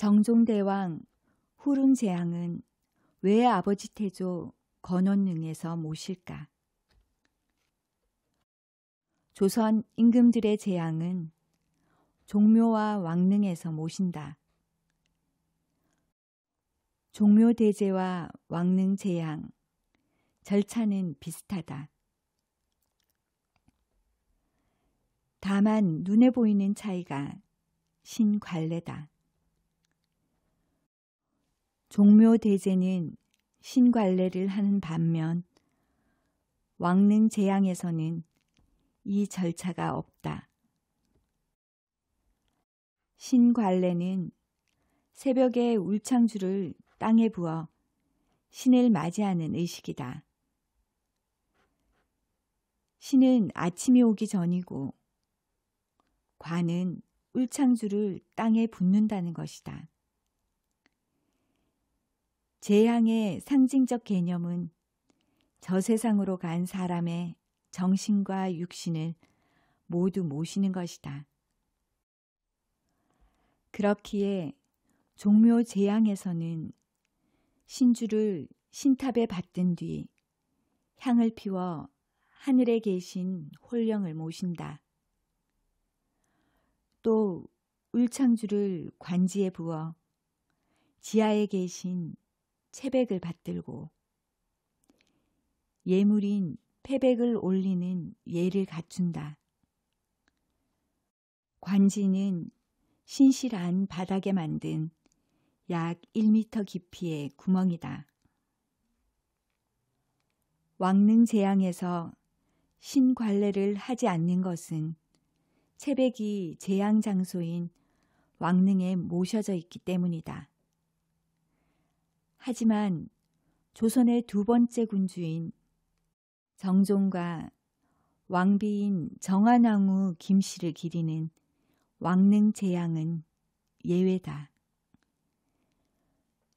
정종대왕 후룬재앙은 왜 아버지 태조 건원능에서 모실까? 조선 임금들의 재앙은 종묘와 왕릉에서 모신다. 종묘 대제와 왕릉 재앙 절차는 비슷하다. 다만 눈에 보이는 차이가 신관례다. 종묘 대제는 신관례를 하는 반면 왕릉 재앙에서는 이 절차가 없다. 신관례는 새벽에 울창주를 땅에 부어 신을 맞이하는 의식이다. 신은 아침이 오기 전이고 관은 울창주를 땅에 붓는다는 것이다. 재앙의 상징적 개념은 저 세상으로 간 사람의 정신과 육신을 모두 모시는 것이다. 그렇기에 종묘 재앙에서는 신주를 신탑에 받든 뒤 향을 피워 하늘에 계신 홀령을 모신다. 또 울창주를 관지에 부어 지하에 계신 채백을 받들고 예물인 패백을 올리는 예를 갖춘다. 관지는 신실한 바닥에 만든 약1 m 깊이의 구멍이다. 왕릉 재앙에서 신관례를 하지 않는 것은 채백이 재앙 장소인 왕릉에 모셔져 있기 때문이다. 하지만 조선의 두 번째 군주인 정종과 왕비인 정한왕후 김씨를 기리는 왕릉 제앙은 예외다.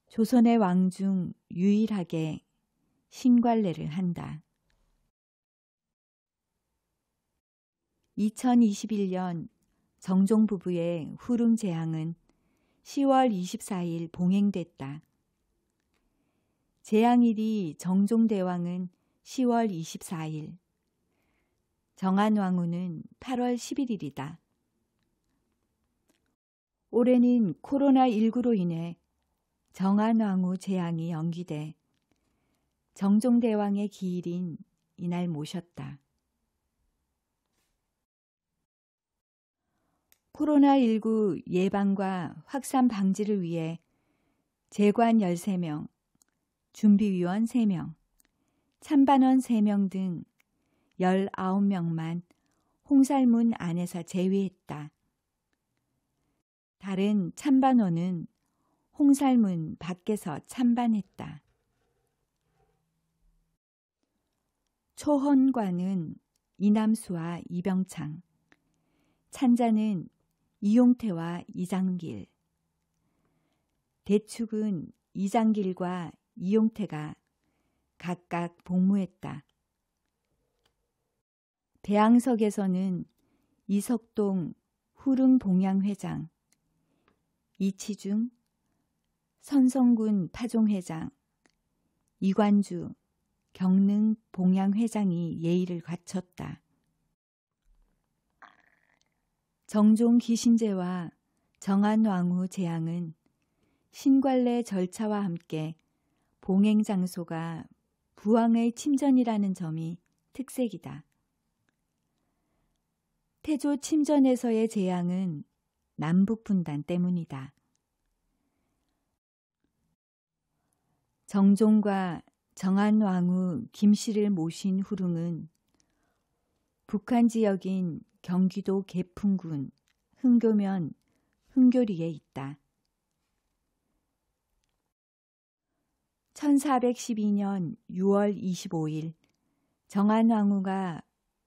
조선의 왕 중 유일하게 신관례를 한다. 2021년 정종 부부의 후룸 재앙은 10월 24일 봉행됐다. 재앙일이 정종대왕은 10월 24일, 정한왕후는 8월 11일이다. 올해는 코로나19로 인해 정한왕후 재앙이 연기돼 정종대왕의 기일인 이날 모셨다. 코로나19 예방과 확산 방지를 위해 재관 13명, 준비위원 3명, 찬반원 3명 등 19명만 홍살문 안에서 제외했다. 다른 찬반원은 홍살문 밖에서 찬반했다. 초헌관은 이남수와 이병창, 찬자는 이용태와 이장길, 대축은 이장길과 이용태가 각각 복무했다. 대항석에서는 이석동 후릉봉양회장, 이치중, 선성군 파종회장, 이관주, 경릉 봉양회장이 예의를 갖췄다. 정종 기신제와 정한왕후 재앙은 신관례 절차와 함께 봉행 장소가 부왕의 침전이라는 점이 특색이다. 태조 침전에서의 재앙은 남북 분단 때문이다. 정종과 정한 왕후 김씨를 모신 후릉은 북한 지역인 경기도 개풍군 흥교면 흥교리에 있다. 1412년 6월 25일 정한 왕후가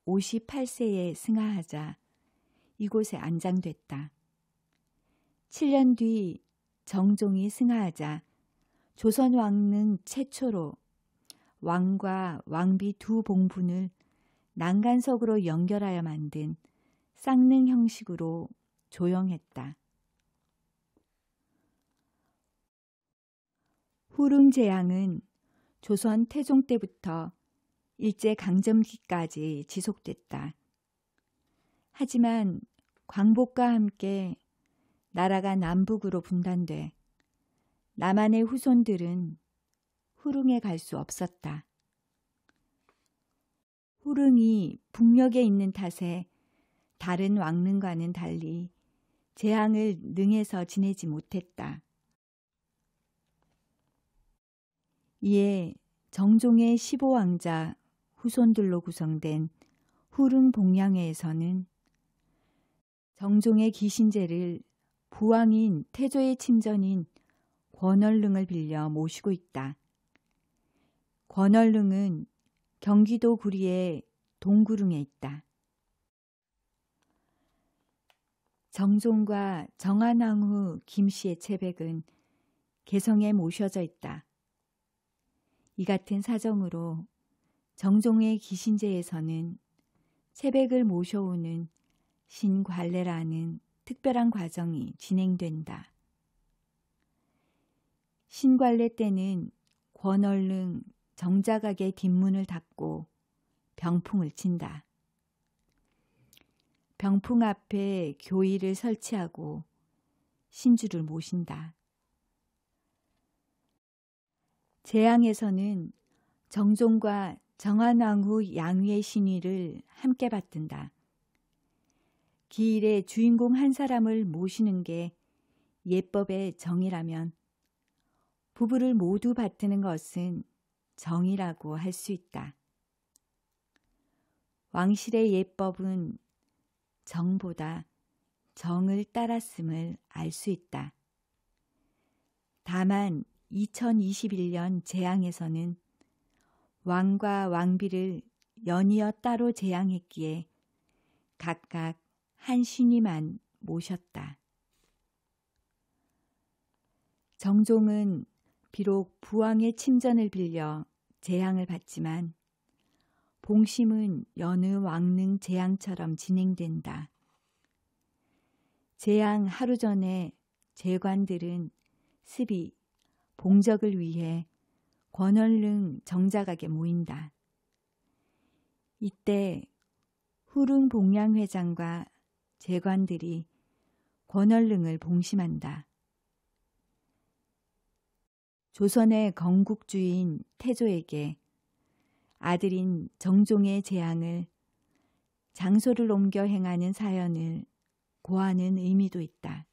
58세에 승하하자 이곳에 안장됐다. 7년 뒤 정종이 승하하자 조선 왕릉 최초로 왕과 왕비 두 봉분을 난간석으로 연결하여 만든 쌍릉 형식으로 조형했다. 후릉제양은 조선 태종 때부터 일제 강점기까지 지속됐다. 하지만 광복과 함께 나라가 남북으로 분단돼 남한의 후손들은 후릉에 갈 수 없었다. 후릉이 북녘에 있는 탓에 다른 왕릉과는 달리 재앙을 능해서 지내지 못했다. 이에 정종의 15왕자 후손들로 구성된 후릉봉양회에서는 정종의 기신제를 부왕인 태조의 친전인 권얼릉을 빌려 모시고 있다. 권얼릉은 경기도 구리의 동구릉에 있다. 정종과 정한왕후 김씨의 채백은 개성에 모셔져 있다. 이 같은 사정으로 정종의 기신제에서는 새백을 모셔오는 신관례라는 특별한 과정이 진행된다. 신관례 때는 권얼릉 정자각의 뒷문을 닫고 병풍을 친다. 병풍 앞에 교의를 설치하고 신주를 모신다. 재앙에서는 정종과 정한왕후 양위의 신위를 함께 받든다. 기일의 주인공 한 사람을 모시는 게 예법의 정이라면 부부를 모두 받드는 것은 정이라고 할 수 있다. 왕실의 예법은 정보다 정을 따랐음을 알 수 있다. 다만 2021년 재앙에서는 왕과 왕비를 연이어 따로 재앙했기에 각각 한 신이만 모셨다. 정종은 비록 부왕의 침전을 빌려 재앙을 받지만 봉심은 여느 왕릉 재앙처럼 진행된다. 재앙 하루 전에 재관들은 습이 공적을 위해 권얼릉 정자각에 모인다. 이때 후릉 봉양회장과 재관들이 권얼릉을 봉심한다. 조선의 건국주인 태조에게 아들인 정종의 재앙을 장소를 옮겨 행하는 사연을 고하는 의미도 있다.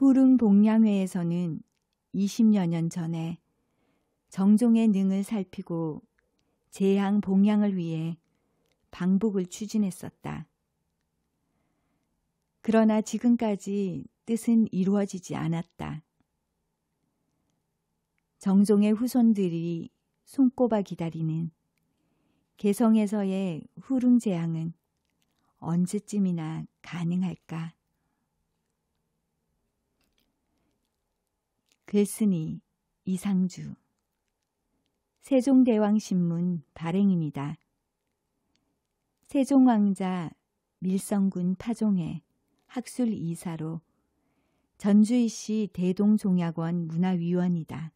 후릉 봉양회에서는 20여 년 전에 정종의 능을 살피고 재앙 봉양을 위해 방북을 추진했었다. 그러나 지금까지 뜻은 이루어지지 않았다. 정종의 후손들이 손꼽아 기다리는 개성에서의 후릉 재앙은 언제쯤이나 가능할까? 글쓴이 이상주 세종대왕신문 발행입니다. 세종왕자 밀성군 파종의 학술이사로 전주이시 대동종약원 문화위원이다.